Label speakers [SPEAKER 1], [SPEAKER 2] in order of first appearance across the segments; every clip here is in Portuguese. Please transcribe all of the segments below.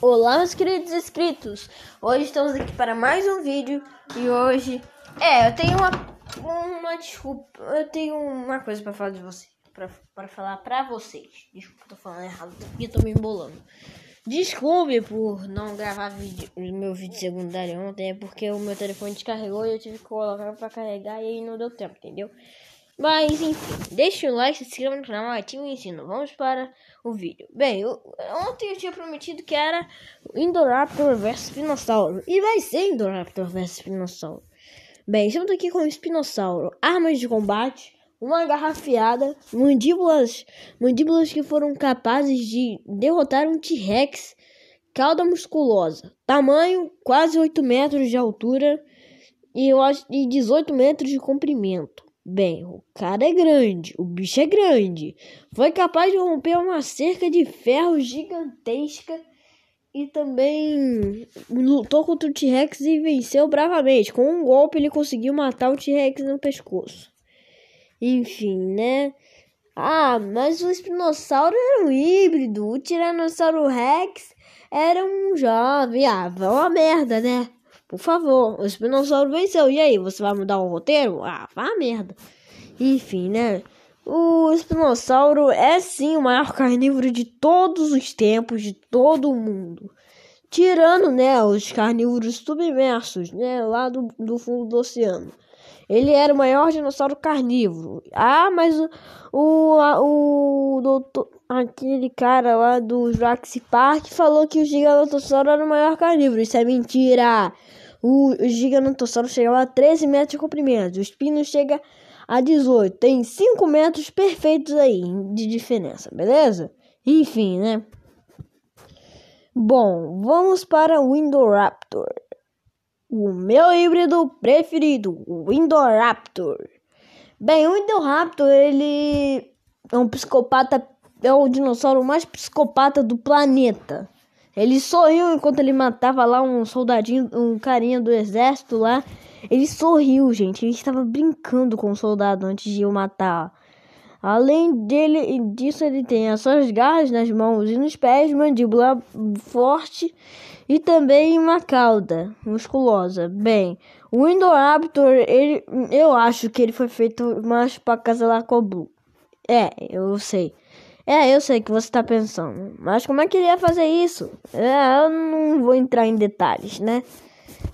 [SPEAKER 1] Olá, meus queridos inscritos! Hoje estamos aqui para mais um vídeo e hoje. É, eu tenho uma. Uma desculpa. Eu tenho uma coisa para falar de você. para falar para vocês. Desculpa, tô falando errado porque eu tô me embolando. Desculpe por não gravar vídeo, meu vídeo secundário ontem, é porque o meu telefone descarregou e eu tive que colocar para carregar e aí não deu tempo, entendeu? Mas enfim, deixe um like, se inscreva no canal, ative o ensino. Vamos para o vídeo. Bem, eu, ontem eu tinha prometido que era Indoraptor versus Espinossauro. E vai ser Indoraptor versus Espinossauro. Bem, estamos aqui com o Espinossauro. Armas de combate, uma garrafiada, mandíbulas, mandíbulas que foram capazes de derrotar um T-Rex. Cauda musculosa, tamanho quase 8 metros de altura e, eu acho, e 18 metros de comprimento. Bem, o cara é grande, o bicho é grande. Foi capaz de romper uma cerca de ferro gigantesca e também lutou contra o T-Rex e venceu bravamente. Com um golpe ele conseguiu matar o T-Rex no pescoço. Enfim, né? Ah, mas o espinossauro era um híbrido, o tiranossauro Rex era um jovem. Ah, vão a merda, né? Por favor, o Espinossauro venceu. E aí, você vai mudar o roteiro? Ah, vá merda. Enfim, né? O espinossauro é sim o maior carnívoro de todos os tempos, de todo o mundo. Tirando, né, os carnívoros submersos, né, lá do, do fundo do oceano. Ele era o maior dinossauro carnívoro. Ah, mas o. O. o doutor, aquele cara lá do Jurassic Park falou que o Gigantossauro era o maior carnívoro. Isso é mentira! O, o Gigantossauro chegava a 13 metros de comprimento. O espino chega a 18. Tem 5 metros perfeitos aí de diferença, beleza? Enfim, né? Bom, vamos para o Indoraptor. O meu híbrido preferido, o Indoraptor. Bem, o Indoraptor, ele é um psicopata, é o dinossauro mais psicopata do planeta. Ele sorriu enquanto ele matava lá um soldadinho, um carinha do exército lá. Ele sorriu, gente. Ele estava brincando com o soldado antes de o matar. Além dele, disso, ele tem as suas garras nas mãos e nos pés, mandíbula forte e também uma cauda musculosa. Bem, o Indoraptor, ele, eu acho que ele foi feito mais para casalar com o Blue. É, eu sei. É, eu sei que você está pensando. Mas como é que ele ia fazer isso? É, eu não vou entrar em detalhes, né?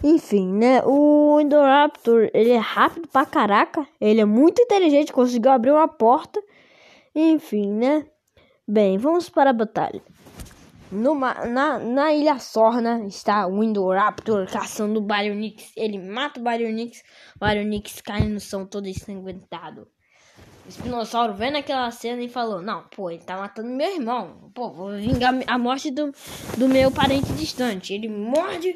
[SPEAKER 1] Enfim, né? O Indoraptor, ele é rápido pra caraca. Ele é muito inteligente, conseguiu abrir uma porta. Enfim, né? Bem, vamos para a batalha. Numa, na, na Ilha Sorna está o Indoraptor caçando o Baryonyx. Ele mata o Baryonyx. O Baryonyx cai no chão todo ensanguentado. O espinossauro vendo aquela cena e falou: Não, pô, ele tá matando meu irmão. Pô, vou vingar a morte do, do meu parente distante. Ele morde,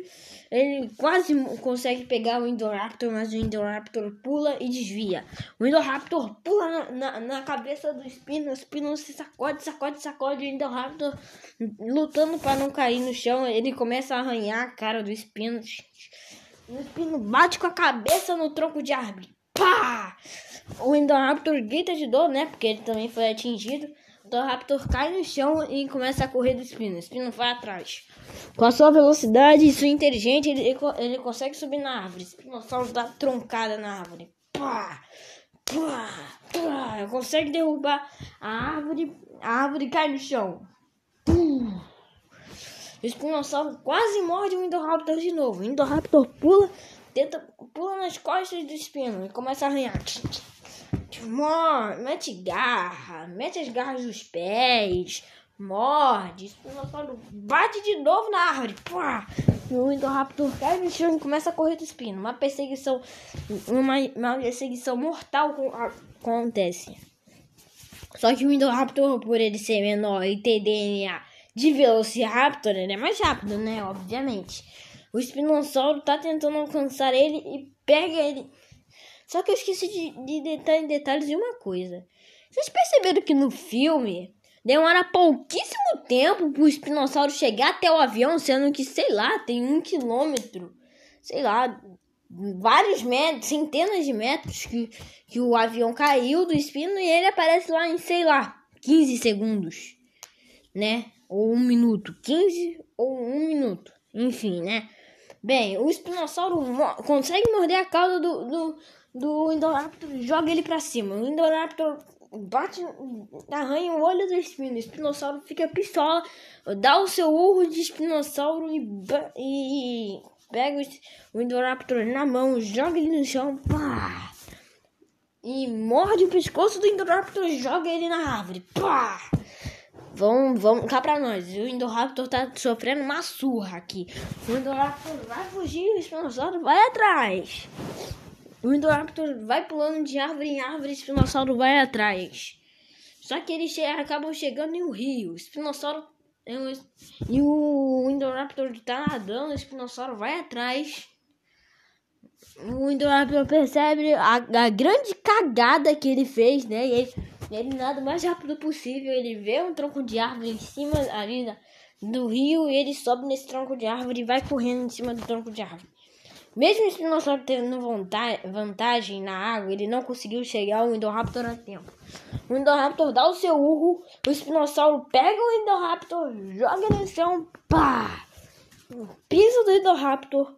[SPEAKER 1] ele quase consegue pegar o Indoraptor, mas o Indoraptor pula e desvia. O Indoraptor pula na, na, na cabeça do Espino, o Espino se sacode, sacode, sacode. O Indoraptor lutando para não cair no chão, ele começa a arranhar a cara do Espino. O Espino bate com a cabeça no tronco de árvore. Pá! O Indoraptor grita de dor, né? Porque ele também foi atingido. Então o Indoraptor cai no chão e começa a correr do Spino. O Spino vai atrás. Com a sua velocidade e sua inteligência, ele, ele consegue subir na árvore. O Spinosaurus dá troncada na árvore. Pá! Pá! Pá! Consegue derrubar a árvore. A árvore cai no chão. Pum! O espinossauro quase morde o Indoraptor de novo. O Indoraptor pula, tenta, pula nas costas do espino e começa a arranhar morde, mete garra, mete as garras dos pés, morde, espinossauro bate de novo na árvore. Pá! E o Indoraptor cai no chão e começa a correr do espino. Uma perseguição, uma, uma perseguição mortal com, a, acontece. Só que o Indoraptor, por ele ser menor e ter DNA de Velociraptor, ele é mais rápido, né? Obviamente. O espinossauro tá tentando alcançar ele e pega ele só que eu esqueci de, de entrar em detalhes de uma coisa. Vocês perceberam que no filme demora pouquíssimo tempo pro espinossauro chegar até o avião, sendo que, sei lá, tem um quilômetro, sei lá, vários metros, centenas de metros que, que o avião caiu do espino e ele aparece lá em, sei lá, 15 segundos, né? Ou um minuto. 15 ou um minuto. Enfim, né? Bem, o espinossauro consegue morder a cauda do, do, do Indoraptor, joga ele para cima. O Indoraptor bate, arranha o olho do espino. O espinossauro fica pistola, dá o seu urro de espinossauro e, e pega o Indoraptor na mão, joga ele no chão, pá! E morde o pescoço do Indoraptor e joga ele na árvore, pá! Vamos, vamos cá pra nós. O Indoraptor tá sofrendo uma surra aqui. O Indoraptor vai fugir, o Espinossauro vai atrás. O Indoraptor vai pulando de árvore em árvore e o espinossauro vai atrás. Só que eles che acabam chegando em um rio. O espinossauro e o Indoraptor tá nadando, o espinossauro vai atrás. O Indoraptor percebe a, a grande cagada que ele fez, né? E ele, ele nada mais rápido possível. Ele vê um tronco de árvore em cima ali do rio e ele sobe nesse tronco de árvore e vai correndo em cima do tronco de árvore. Mesmo o dinossauro tendo vantagem na água, ele não conseguiu chegar ao Indoraptor a tempo. O Indoraptor dá o seu urro, o espinossauro pega o Indoraptor, joga no chão, pá! Pisa do Indoraptor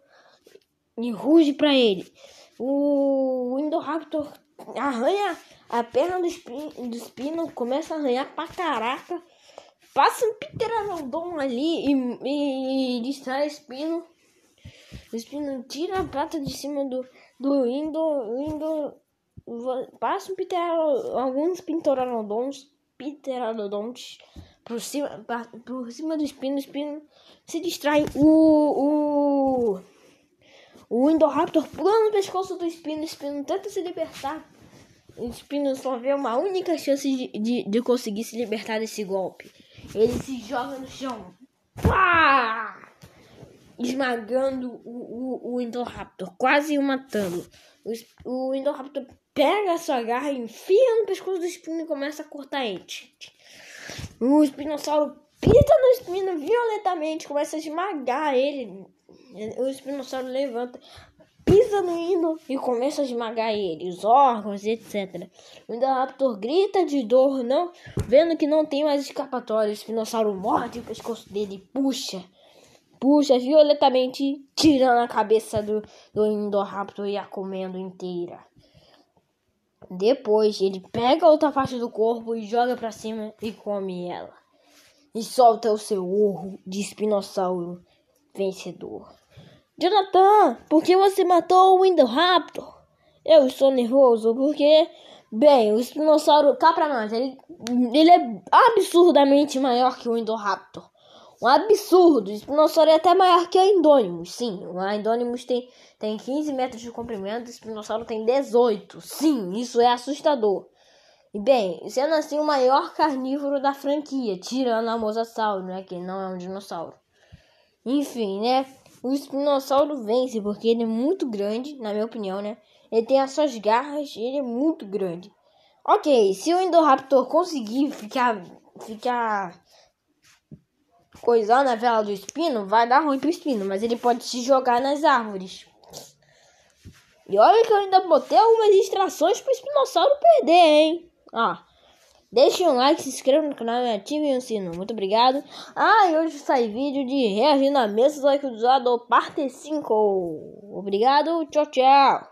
[SPEAKER 1] e ruge para ele. O Indoraptor arranha a perna do espino, do espino começa a arranhar pra caraca. Passa um pteranodon ali e, e, e distrai o espino. O Espino tira a prata de cima do, do indo indo passa um pteralo, alguns pteranodons pteranodons por cima, por cima do Espino. O Espino se distrai. O, o, o Indoraptor pula no pescoço do Espino. O Espino tenta se libertar. O Espino só vê uma única chance de, de, de conseguir se libertar desse golpe. Ele se joga no chão. Pá! esmagando o, o, o Indoraptor, quase o matando. O, o Indoraptor pega a sua garra, enfia no pescoço do espino e começa a cortar ele. O espinossauro pita no espino violentamente, começa a esmagar ele. O espinossauro levanta, pisa no hino e começa a esmagar ele, os órgãos, etc. O Indoraptor grita de dor, não, vendo que não tem mais escapatória. O espinossauro morde o pescoço dele e puxa puxa violentamente, tirando a cabeça do, do Indoraptor e a comendo inteira. Depois, ele pega outra parte do corpo e joga para cima e come ela. E solta o seu urro de espinossauro vencedor. Jonathan, por que você matou o Indoraptor? Eu estou nervoso porque, bem, o espinossauro, cá pra nós, ele, ele é absurdamente maior que o Indoraptor. Um absurdo. Espinossauro é até maior que Endônimos. Sim, o Endônimos tem, tem 15 metros de comprimento, o espinossauro tem 18. Sim, isso é assustador. E bem, sendo assim o maior carnívoro da franquia, tirando a mosasauro, né, que não é um dinossauro. Enfim, né, o espinossauro vence porque ele é muito grande, na minha opinião, né. Ele tem as suas garras e ele é muito grande. Ok, se o Indoraptor conseguir ficar, ficar coisar na vela do espino, vai dar ruim pro espino, mas ele pode se jogar nas árvores. E olha que eu ainda botei algumas distrações pro espinossauro perder, hein? Ah, deixem um like, se inscrevam no canal e ativem o sino. Muito obrigado. Ah, e hoje sai vídeo de reagindo a mesa do acusado, parte 5. Obrigado, tchau, tchau.